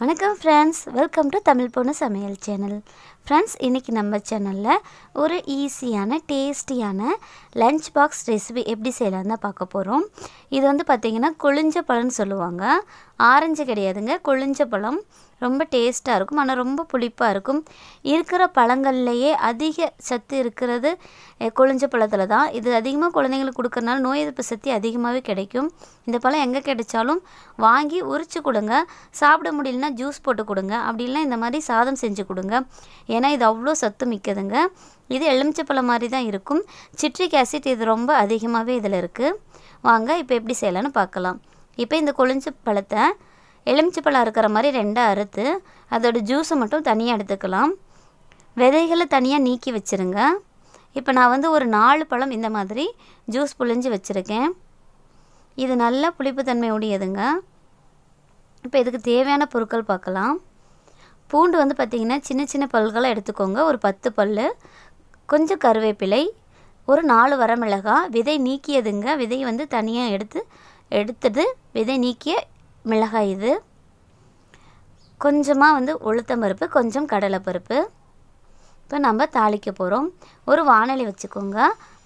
வணக்கம் friends welcome to Tamil பொண்ணு சமையல் சேனல் ஃப்ரெண்ட்ஸ் இன்றைக்கி நம்ம சேனலில் ஒரு ஈஸியான டேஸ்டியான லஞ்ச் பாக்ஸ் ரெசிபி எப்படி செய்யலான்னு தான் பார்க்க போகிறோம் இது வந்து பார்த்திங்கன்னா கொழிஞ்ச பழம்னு சொல்லுவாங்க ஆரஞ்சு கிடையாதுங்க கொழிஞ்ச பழம் ரொம்ப டேஸ்ட்டாக இருக்கும் ஆனால் ரொம்ப புளிப்பாக இருக்கும் இருக்கிற பழங்கள்லையே அதிக சத்து இருக்கிறது கொழிஞ்ச பழத்தில் தான் இது அதிகமாக குழந்தைங்களுக்கு கொடுக்கறனால நோய் எதிர்ப்பு சக்தி அதிகமாகவே கிடைக்கும் இந்த பழம் எங்கே கிடைச்சாலும் வாங்கி உரிச்சு கொடுங்க சாப்பிட முடியலன்னா ஜூஸ் போட்டு கொடுங்க அப்படி இந்த மாதிரி சாதம் செஞ்சு கொடுங்க ஏன்னா இது அவ்வளோ சத்து மிக்கதுங்க இது எலுமிச்சப்பழம் மாதிரி தான் இருக்கும் சிட்ரிக் ஆசிட் இது ரொம்ப அதிகமாகவே இதில் இருக்குது வாங்க இப்போ எப்படி செய்யலான்னு பார்க்கலாம் இப்போ இந்த கொழிஞ்ச பழத்தை எலுமிச்சப்பழம் இருக்கிற மாதிரி ரெண்டாக அறுத்து அதோடய ஜூஸை மட்டும் தனியாக எடுத்துக்கலாம் விதைகளை தனியாக நீக்கி வச்சுருங்க இப்போ நான் வந்து ஒரு நாலு பழம் இந்த மாதிரி ஜூஸ் புழிஞ்சு வச்சுருக்கேன் இது நல்லா புளிப்புத்தன்மை உடையதுங்க இப்போ இதுக்கு தேவையான பொருட்கள் பார்க்கலாம் பூண்டு வந்து பார்த்திங்கன்னா சின்ன சின்ன பல்களாக எடுத்துக்கோங்க ஒரு பத்து பல் கொஞ்சம் கருவேப்பிலை ஒரு நாலு வரமிளகாய் விதை நீக்கியதுங்க விதை வந்து தனியாக எடுத்து எடுத்தது விதை நீக்கிய மிளகாய் இது கொஞ்சமாக வந்து உளுத்தம் பருப்பு கொஞ்சம் கடலைப்பருப்பு இப்போ நம்ம தாளிக்க போகிறோம் ஒரு வானிலை வச்சுக்கோங்க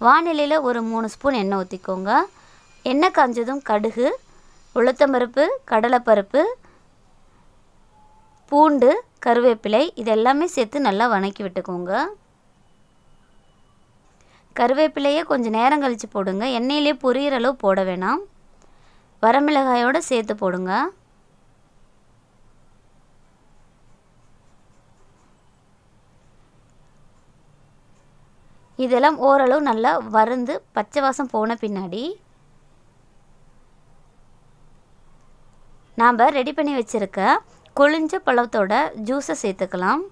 வானிலையில் ஒரு மூணு ஸ்பூன் எண்ணெய் ஊற்றிக்கோங்க எண்ணெய் காஞ்சதும் கடுகு கடலை கடலைப்பருப்பு பூண்டு கருவேப்பிலை இது எல்லாமே சேர்த்து நல்லா வணக்கி விட்டுக்கோங்க கருவேப்பிலையே கொஞ்சம் நேரம் கழித்து போடுங்க எண்ணெயிலே பொரியிற அளவு போட வேணாம் வரமிளகாயோடு சேர்த்து போடுங்க இதெல்லாம் ஓரளவு நல்லா வறுந்து பச்சை வாசம் போன பின்னாடி நாம் ரெடி பண்ணி வச்சுருக்க கொழிஞ்ச பழத்தோட ஜூஸை சேர்த்துக்கலாம்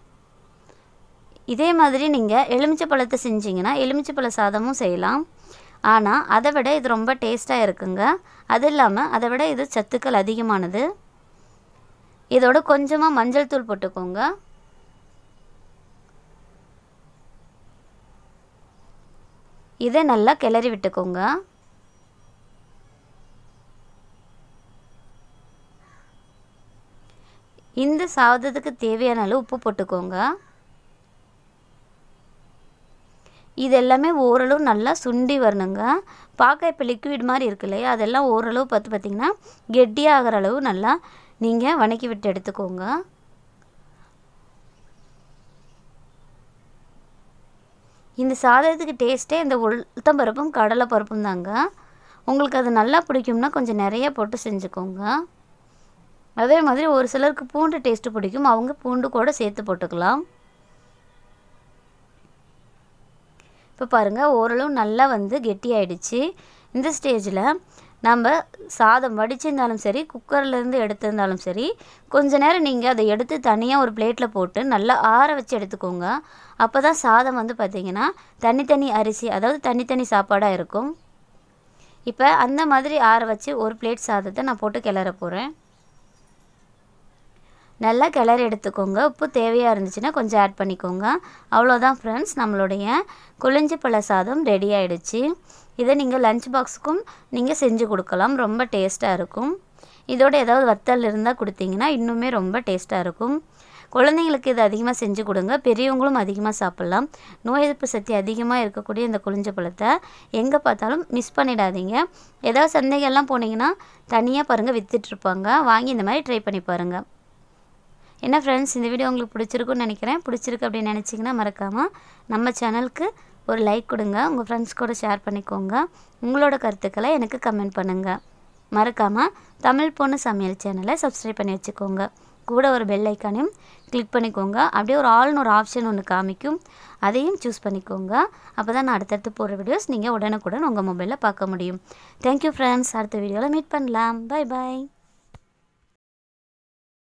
இதே மாதிரி நீங்கள் எலுமிச்சை பழத்தை செஞ்சிங்கன்னா எலுமிச்சை பழ சாதமும் செய்யலாம் ஆனால் அதை விட இது ரொம்ப டேஸ்ட்டாக இருக்குங்க அது இல்லாமல் அதை விட இது சத்துக்கள் அதிகமானது இதோட கொஞ்சமாக மஞ்சள் தூள் போட்டுக்கோங்க இதை நல்லா கிளறி விட்டுக்கோங்க இந்த சாதத்துக்கு தேவையான அளவு உப்பு போட்டுக்கோங்க இது எல்லாமே ஓரளவு நல்லா சுண்டி வரணுங்க பார்க்க இப்போ லிக்விட் மாதிரி இருக்கு இல்லையா அதெல்லாம் ஓரளவு பார்த்து பார்த்திங்கன்னா கெட்டியாகிற அளவு நல்லா நீங்கள் வணக்கி விட்டு எடுத்துக்கோங்க இந்த சாதத்துக்கு டேஸ்ட்டே இந்த உளுத்தம்பருப்பும் கடலை பருப்பும் தாங்க உங்களுக்கு அது நல்லா பிடிக்கும்னா கொஞ்சம் நிறைய போட்டு செஞ்சுக்கோங்க அதே மாதிரி ஒரு சிலருக்கு பூண்டு டேஸ்ட்டு பிடிக்கும் அவங்க பூண்டு கூட சேர்த்து போட்டுக்கலாம் இப்போ பாருங்கள் ஓரளவு நல்லா வந்து கெட்டி ஆயிடுச்சு இந்த ஸ்டேஜில் நம்ம சாதம் வடிச்சிருந்தாலும் சரி குக்கர்லேருந்து எடுத்திருந்தாலும் சரி கொஞ்ச நேரம் நீங்கள் அதை எடுத்து தனியாக ஒரு பிளேட்டில் போட்டு நல்லா ஆற வச்சு எடுத்துக்கோங்க அப்போ தான் சாதம் வந்து பார்த்திங்கன்னா தனித்தனி அரிசி அதாவது தனித்தனி சாப்பாடாக இருக்கும் இப்போ அந்த மாதிரி ஆற வச்சு ஒரு பிளேட் சாதத்தை நான் போட்டு கிளற போகிறேன் நல்லா கிளறி எடுத்துக்கோங்க உப்பு தேவையாக இருந்துச்சுன்னா கொஞ்சம் ஆட் பண்ணிக்கோங்க அவ்வளோதான் ஃப்ரெண்ட்ஸ் நம்மளுடைய குளிஞ்சி பழ சாதம் ரெடி ஆகிடுச்சு இதை நீங்கள் லஞ்ச் பாக்ஸுக்கும் நீங்கள் செஞ்சு கொடுக்கலாம் ரொம்ப டேஸ்ட்டாக இருக்கும் இதோட ஏதாவது வத்தல் இருந்தால் கொடுத்தீங்கன்னா இன்னுமே ரொம்ப டேஸ்ட்டாக இருக்கும் குழந்தைங்களுக்கு இது அதிகமாக செஞ்சு கொடுங்க பெரியவங்களும் அதிகமாக சாப்பிட்லாம் நோய் எதிர்ப்பு சக்தி அதிகமாக இருக்கக்கூடிய இந்த குளிஞ்ச பழத்தை எங்கே பார்த்தாலும் மிஸ் பண்ணிடாதீங்க ஏதாவது சந்தைகள்லாம் போனீங்கன்னா தனியாக பாருங்கள் விற்றுட்ருப்பாங்க வாங்கி இந்த மாதிரி ட்ரை பண்ணி பாருங்கள் என்ன ஃப்ரெண்ட்ஸ் இந்த வீடியோ உங்களுக்கு பிடிச்சிருக்குன்னு நினைக்கிறேன் பிடிச்சிருக்கு அப்படின்னு நினச்சிங்கன்னா மறக்காமல் நம்ம சேனலுக்கு ஒரு லைக் கொடுங்க உங்கள் ஃப்ரெண்ட்ஸ் கூட ஷேர் பண்ணிக்கோங்க உங்களோட கருத்துக்களை எனக்கு கமெண்ட் பண்ணுங்கள் மறக்காமல் தமிழ் பொண்ணு சமையல் சேனலை சப்ஸ்கிரைப் பண்ணி வச்சுக்கோங்க கூட ஒரு பெல் ஐக்கானையும் கிளிக் பண்ணிக்கோங்க அப்படியே ஒரு ஆள்னு ஒரு ஆப்ஷன் ஒன்று காமிக்கும் அதையும் சூஸ் பண்ணிக்கோங்க அப்போ தான் நான் அடுத்தடுத்து போகிற வீடியோஸ் நீங்கள் உடனுக்குடன் உங்கள் மொபைலில் பார்க்க முடியும் தேங்க்யூ ஃப்ரெண்ட்ஸ் அடுத்த வீடியோவில் மீட் பண்ணலாம் பாய் பாய்